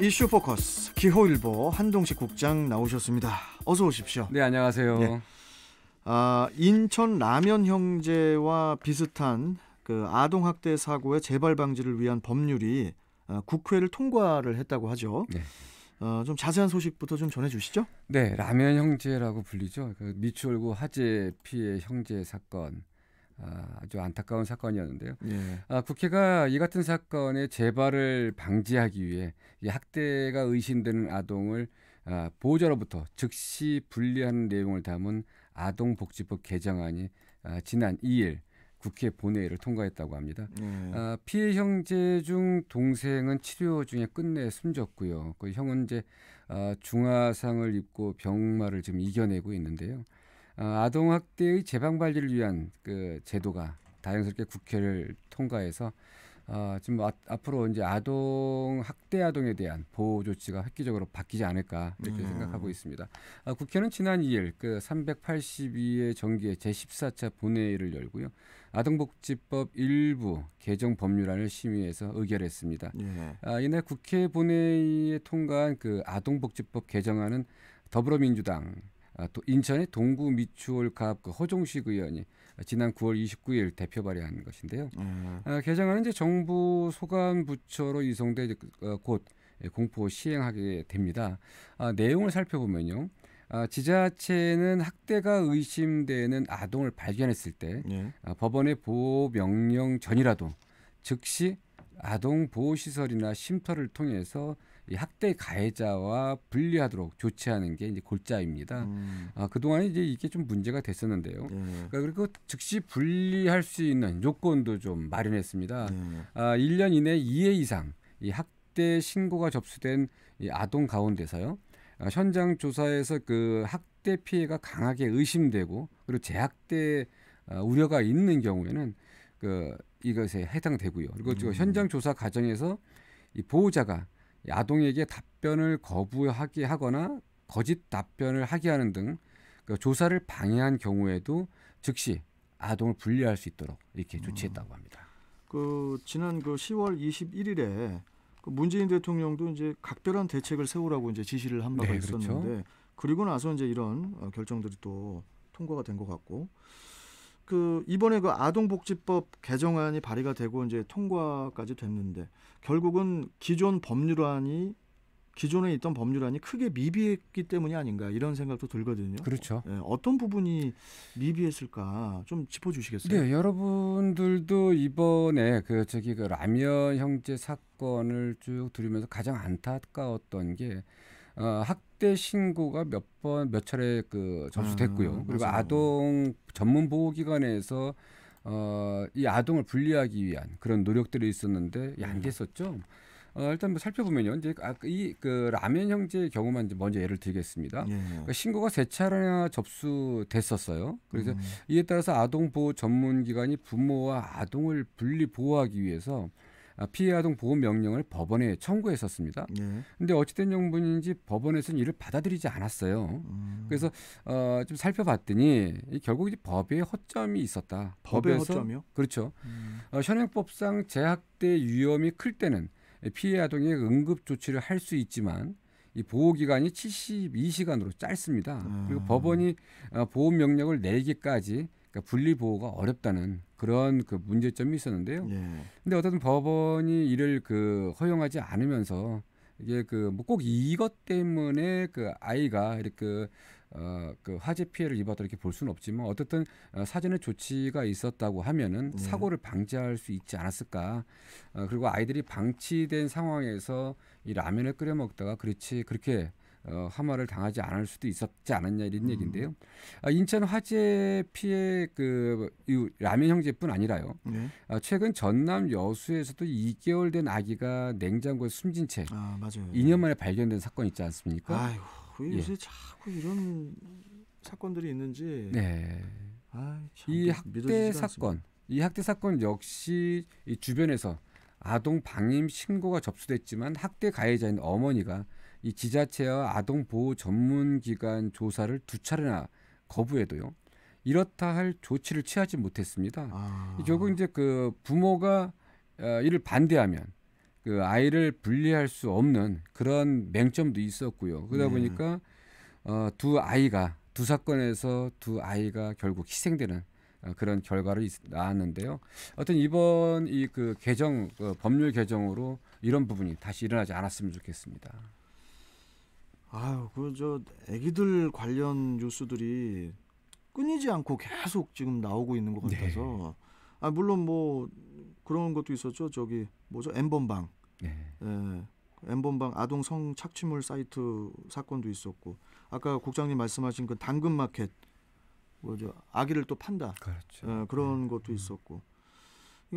이슈 포커스 기호일보 한동식 국장 나오셨습니다. 어서 오십시오. 네 안녕하세요. 네. 아 인천 라면 형제와 비슷한 그 아동 학대 사고의 재발 방지를 위한 법률이 아, 국회를 통과를 했다고 하죠. 네. 어, 좀 자세한 소식부터 좀 전해주시죠. 네, 라면 형제라고 불리죠. 그 미추홀구 화재 피해 형제 사건 아, 아주 안타까운 사건이었는데요. 예. 아, 국회가 이 같은 사건의 재발을 방지하기 위해 이 학대가 의심되는 아동을 아, 보호자로부터 즉시 분리하는 내용을 담은 아동복지법 개정안이 아, 지난 2일 국회 본회의를 통과했다고 합니다. 예. 아, 피해 형제 중 동생은 치료 중에 끝내 숨졌고요. 그 형은 이제 아, 중화상을 입고 병마를 지금 이겨내고 있는데요. 어, 아동학대의 재방발리를 위한 그 제도가 다행스럽게 국회를 통과해서 어, 지금 아, 앞으로 이제 아동 학대 아동에 대한 보호 조치가 획기적으로 바뀌지 않을까 이렇게 음. 생각하고 있습니다. 아, 국회는 지난 2일 그 382회 정기회 제14차 본회의를 열고요. 아동복지법 일부 개정 법률안을 심의해서 의결했습니다. 예. 아, 이날 국회 본회의에 통과한 그 아동복지법 개정안은 더불어민주당 아, 또 인천의 동구 미추홀갑 그 허종식 의원이 지난 9월 29일 대표 발의한 것인데요. 음. 아, 개정안은 이제 정부 소관부처로 이송돼 이제 그, 어, 곧 공포 시행하게 됩니다. 아, 내용을 살펴보면요. 아, 지자체는 학대가 의심되는 아동을 발견했을 때 예. 아, 법원의 보호 명령 전이라도 즉시 아동 보호 시설이나 쉼터를 통해서 이 학대 가해자와 분리하도록 조치하는 게 이제 골자입니다. 음. 아, 그동안 이제 이게 좀 문제가 됐었는데요. 예. 아, 그리고 즉시 분리할 수 있는 요건도 좀 마련했습니다. 예. 아, 1년 이내 2회 이상 이 학대 신고가 접수된 이 아동 가운데서요. 아, 현장 조사에서 그 학대 피해가 강하게 의심되고 그리고 재학대 아, 우려가 있는 경우에는 그 이것에 해당되고요. 그리고 음. 현장 조사 과정에서 이 보호자가 야동에게 답변을 거부하게 하거나 거짓 답변을 하게 하는 등그 조사를 방해한 경우에도 즉시 아동을 분리할 수 있도록 이렇게 음. 조치했다고 합니다. 그 지난 그 10월 21일에 그 문재인 대통령도 이제 각별한 대책을 세우라고 이제 지시를 한 바가 네, 그렇죠. 있었는데 그렇죠. 그리고 나서 이제 이런 어, 결정들이 또 통과가 된 것 같고 그 이번에 그 아동복지법 개정안이 발의가 되고 이제 통과까지 됐는데 결국은 기존 법률안이 기존에 있던 법률안이 크게 미비했기 때문이 아닌가 이런 생각도 들거든요. 그렇죠. 네, 어떤 부분이 미비했을까 좀 짚어주시겠어요? 네, 여러분들도 이번에 그 저기 그 라면 형제 사건을 쭉 들으면서 가장 안타까웠던 게 어, 학대 신고가 몇 번 몇 차례 그 접수됐고요. 아, 그리고 맞아요. 아동 전문 보호 기관에서 어, 이 아동을 분리하기 위한 그런 노력들이 있었는데 예, 안 됐었죠. 어, 일단 뭐 살펴보면요. 이제 아, 이그 그 라면 형제의 경우만 이제 먼저 예를 들겠습니다. 예. 그러니까 신고가 세 차례나 접수됐었어요. 그래서 음. 이에 따라서 아동 보호 전문 기관이 부모와 아동을 분리 보호하기 위해서 아, 피해 아동 보호 명령을 법원에 청구했었습니다. 그런데 네. 어찌된 영분인지 법원에서는 이를 받아들이지 않았어요. 음. 그래서 어, 좀 살펴봤더니 결국 이법의 허점이 있었다. 법의 법에서, 허점이요? 그렇죠. 음. 어, 현행법상 재학대 위험이 클 때는 피해 아동의 응급 조치를 할 수 있지만 이 보호 기간이 72시간으로 짧습니다. 음. 그리고 아. 법원이 어, 보호 명령을 내기까지 그러니까 분리 보호가 어렵다는 그런 그 문제점이 있었는데요. 예. 근데 어쨌든 법원이 이를 그 허용하지 않으면서 이게 그 뭐 꼭 이것 때문에 그 아이가 이렇게 어그 어, 그 화재 피해를 입었다 이렇게 볼 수는 없지만 어쨌든 어, 사전에 조치가 있었다고 하면은 네. 사고를 방지할 수 있지 않았을까 어, 그리고 아이들이 방치된 상황에서 이 라면을 끓여 먹다가 그렇지 그렇게 어, 화마를 당하지 않을 수도 있었지 않았냐 이런 음. 얘기인데요. 아, 인천 화재 피해 그 라면 형제뿐 아니라요. 네. 아, 최근 전남 여수에서도 2개월 된 아기가 냉장고에 숨진 채 아, 맞아요. 2년 만에 발견된 사건 있지 않습니까? 아이고 예. 요새 예. 자꾸 이런 사건들이 있는지. 네. 아이, 이 학대 사건, 이 학대 사건 역시 이 주변에서 아동 방임 신고가 접수됐지만 학대 가해자인 어머니가 이 지자체와 아동 보호 전문 기관 조사를 두 차례나 거부해도요. 이렇다 할 조치를 취하지 못했습니다. 아. 결국 이제 그 부모가 어, 이를 반대하면 그 아이를 분리할 수 없는 그런 맹점도 있었고요. 그러다 네. 보니까 어, 두 아이가 두 사건에서 두 아이가 결국 희생되는 어, 그런 결과를 낳았는데요. 어떤 이번 이 그 개정 어, 법률 개정으로 이런 부분이 다시 일어나지 않았으면 좋겠습니다. 아유, 그저 애기들 관련 뉴스들이 끊이지 않고 계속 지금 나오고 있는 것 네. 같아서 네. 아 물론 뭐 그런 것도 있었죠. 저기 뭐죠? 엠번방. 네. 예. 엠번방 아동 성 착취물 사이트 사건도 있었고 아까 국장님 말씀하신 그 당근마켓 뭐죠 아기를 또 판다 그렇죠. 예, 그런 네. 것도 있었고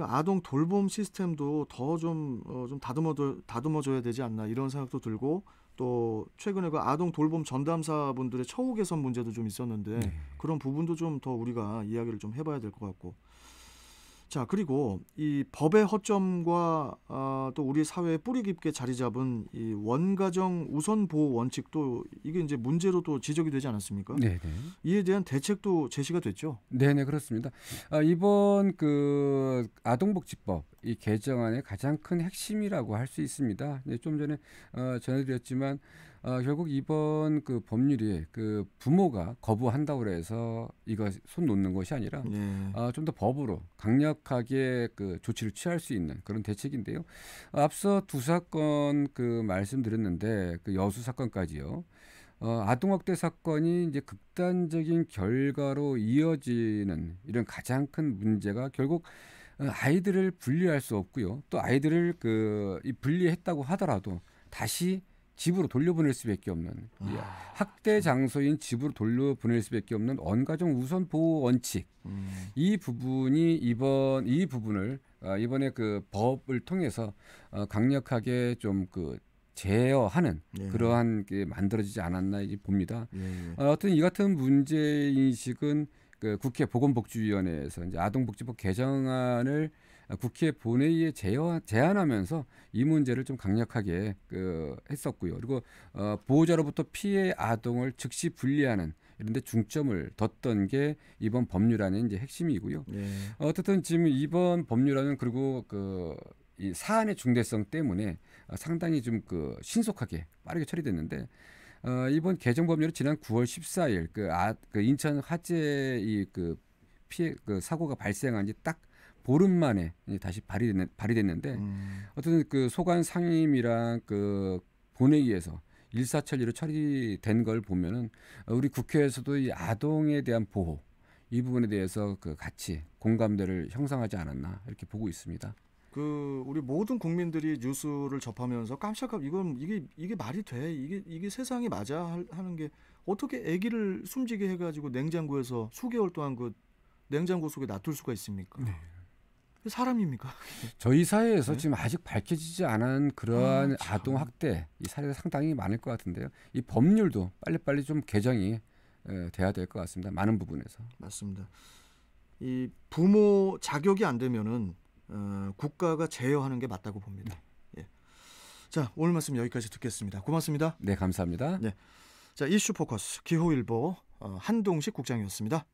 아동 돌봄 시스템도 더좀좀 어, 좀 다듬어 다듬어줘야 되지 않나 이런 생각도 들고 또 최근에 그 아동 돌봄 전담사분들의 처우 개선 문제도 좀 있었는데 네. 그런 부분도 좀 더 우리가 이야기를 좀 해봐야 될 것 같고 자, 그리고 이 법의 허점과 아, 또 우리 사회에 뿌리 깊게 자리 잡은 이 원가정 우선 보호 원칙도 이게 이제 문제로 또 지적이 되지 않았습니까? 네. 네. 이에 대한 대책도 제시가 됐죠. 네, 네, 그렇습니다. 아, 이번 그 아동복지법 이 개정안의 가장 큰 핵심이라고 할 수 있습니다. 네, 좀 전에 어, 전해드렸지만 어, 결국 이번 그 법률이 그 부모가 거부한다고 그서 이거 손 놓는 것이 아니라 네. 어, 좀더 법으로 강력하게 그 조치를 취할 수 있는 그런 대책인데요. 앞서 두 사건 그 말씀드렸는데 그 여수 사건까지요. 어, 아동학대 사건이 이제 극단적인 결과로 이어지는 이런 가장 큰 문제가 결국 어, 아이들을 분리할 수 없고요. 또 아이들을 그 분리했다고 하더라도 다시 집으로 돌려보낼 수밖에 없는 예, 아, 학대 장소인 집으로 돌려보낼 수밖에 없는 원가정 우선 보호 원칙 음. 이 부분이 이번 이 부분을 어, 이번에 그 법을 통해서 어, 강력하게 좀 그 제어하는 예. 그러한 게 만들어지지 않았나 이제 봅니다. 예. 예. 어떤 이 같은 문제 인식은 그 국회 보건복지위원회에서 이제 아동복지법 개정안을 국회 본회의에 제어, 제안하면서 이 문제를 좀 강력하게 그 했었고요. 그리고 어, 보호자로부터 피해 아동을 즉시 분리하는 이런데 중점을 뒀던 게 이번 법률안의 이제 핵심이고요. 네. 어쨌든 지금 이번 법률안은 그리고 그이 사안의 중대성 때문에 상당히 좀그 신속하게 빠르게 처리됐는데 어, 이번 개정 법률은 지난 9월 14일 그, 아, 그 인천 화재 이그 피해 그 사고가 발생한 지 딱 보름 만에 다시 발의됐, 발의됐는데 음. 어떤그 소관 상임이랑 그 본회의에서 일사천리로 처리된 걸 보면은 우리 국회에서도 이 아동에 대한 보호 이 부분에 대해서 그 같이 공감대를 형성하지 않았나 이렇게 보고 있습니다. 그 우리 모든 국민들이 뉴스를 접하면서 깜짝깜 이건 이게 이게 말이 돼 이게 이게 세상이 맞아 하는 게 어떻게 아기를 숨지게 해가지고 냉장고에서 수개월 동안 그 냉장고 속에 놔둘 수가 있습니까? 네. 사람입니까? 저희 사회에서 네. 지금 아직 밝혀지지 않은 그러한 음, 아동 학대 이 사례가 상당히 많을 것 같은데요. 이 법률도 빨리빨리 좀 개정이 돼야 될 것 같습니다. 많은 부분에서 맞습니다. 이 부모 자격이 안 되면은 어, 국가가 제어하는 게 맞다고 봅니다. 네. 예. 자 오늘 말씀 여기까지 듣겠습니다. 고맙습니다. 네 감사합니다. 네. 자 이슈 포커스 기호일보 어, 한동식 국장이었습니다.